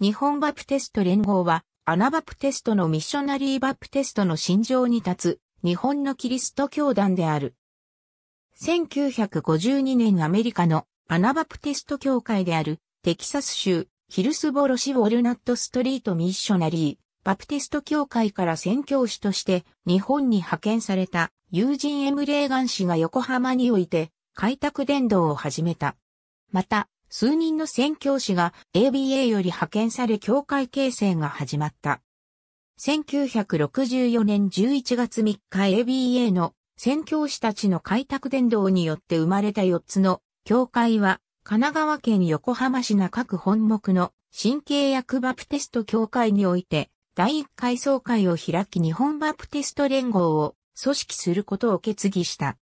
日本バプテスト連合は、アナバプテストのミッショナリーバプテストの心情に立つ、日本のキリスト教団である。1952年アメリカのアナバプテスト教会である、テキサス州、ヒルスボロ市ウォルナットストリートミッショナリー、バプテスト教会から宣教師として日本に派遣された友人 M・ エム・レーガン氏が横浜において開拓伝道を始めた。また、数人の宣教師が ABA より派遣され教会形成が始まった。1964年11月3日 ABA の宣教師たちの開拓伝道によって生まれた4つの教会は神奈川県横浜市中区本木の新契約バプテスト教会において第1回総会を開き日本バプテスト連合を組織することを決議した。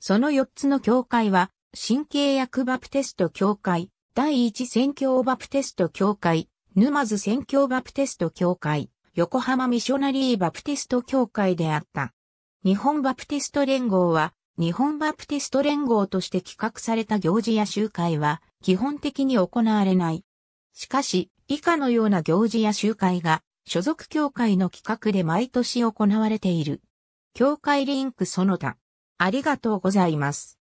その4つの教会は神経薬バプテスト協会、第一宣教バプテスト協会、沼津宣教バプテスト協会、横浜ミショナリーバプテスト協会であった。日本バプテスト連合は、日本バプテスト連合として企画された行事や集会は、基本的に行われない。しかし、以下のような行事や集会が、所属協会の企画で毎年行われている。協会リンクその他。ありがとうございます。